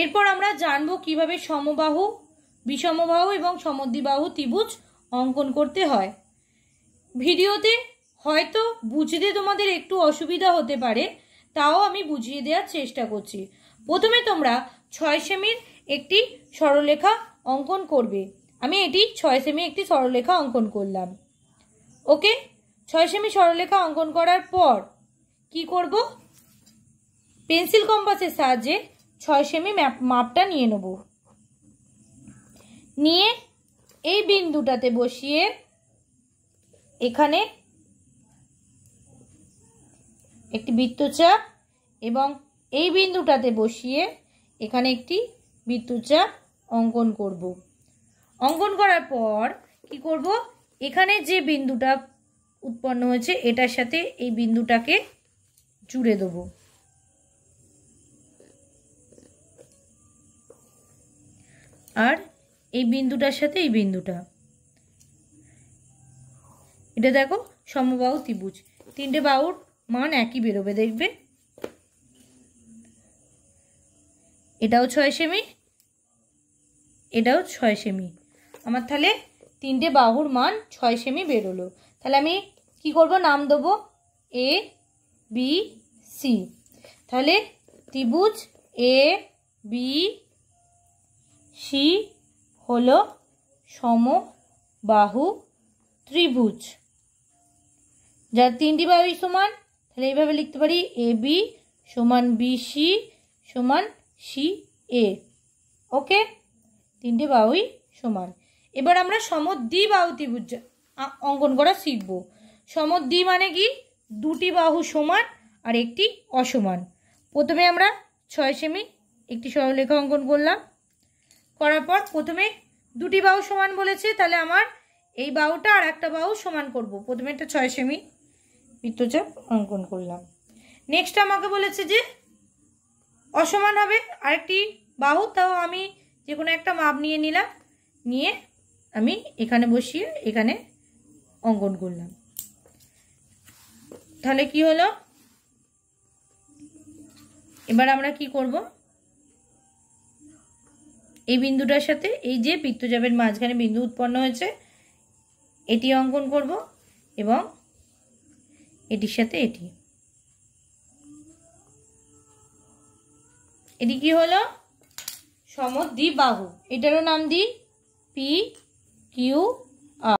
এরপর আমরা জানব কিভাবে সমবাহু বিষমবাহু এবং সমদ্বিবাহু ত্রিভুজ অঙ্কন করতে হয় ভিডিওতে হয়তো বুঝতে তোমাদের একটু অসুবিধা হতে পারে তাও আমি বুঝিয়ে দেওয়ার চেষ্টা করছি প্রথমে তোমরা ছয় সেমির একটি সরলরেখা অঙ্কন করবে আমি এটি ছয় সেমি একটি সরলরেখা অঙ্কন করলাম ওকে ছয় সেমি সরলরেখা অঙ্কন করার পর কি করব পেন্সিল কম্পাসের সাহায্যে ছয় সেমি মাপটা নিয়ে নেব নিয়ে এই বিন্দুটাতে বসিয়ে এখানে একটি বৃত্তচাপ এবং এই বিন্দুটাতে বসিয়ে এখানে একটি বৃত্তচাপ অঙ্কন করব অঙ্কন করার পর কি করব এখানে যে বিন্দুটা উৎপন্ন হয়েছে এটার সাথে এই বিন্দুটাকে জুড়ে দেবো আর এই বিন্দুটার সাথে এই বিন্দুটা এটা দেখো সমবাহু ত্রিভুজ তিনটে বাউর মান একই বেরোবে দেখবে এটাও ছয় সেমি এটাও ছয় সেমি আমার তাহলে তিনটে বাহুর মান ছয় সেমি বেরোলো তাহলে আমি কি করব নাম দেবো এ বি সি তাহলে ত্রিভুজ এ বি সি হল সমবাহু ত্রিভুজ যার তিনটি বাহুই সমান তাহলে এইভাবে লিখতে পারি এ বি সমান বি সি সমান সি এ ওকে তিনটি বাহুই সমান এবার আমরা সমদ্বি বাহু ত্রিভুজ অঙ্কন করা শিখব সমদ্বি মানে কি দুটি বাহু সমান আর একটি অসমান প্রথমে আমরা ছয় সেমি একটি সরলরেখা অঙ্কন করলাম করার পর প্রথমে দুটি বাহু সমান বলেছে তাহলে আমার এই বাহুটা আর একটা বাহু সমান করব প্রথমে একটা ছয় সেমি বৃত্তচাপ অঙ্কন করলাম নেক্সট আমাকে বলেছে যে অসমান হবে আরেকটি বাহু তাও আমি যে কোনো একটা মাপ নিয়ে নিলাম নিয়ে আমি এখানে বসিয়ে এখানে অঙ্কন করলাম তাহলে কি হলো এবার আমরা কি করব এই বিন্দুটার সাথে এই যে বৃত্তচাপের মাঝখানে বিন্দু উৎপন্ন হয়েছে এটি অঙ্কন করব এবং এটির সাথে এটি এটি কি হলো সমদ্বিবাহু এটারও নাম দিই পি কিউ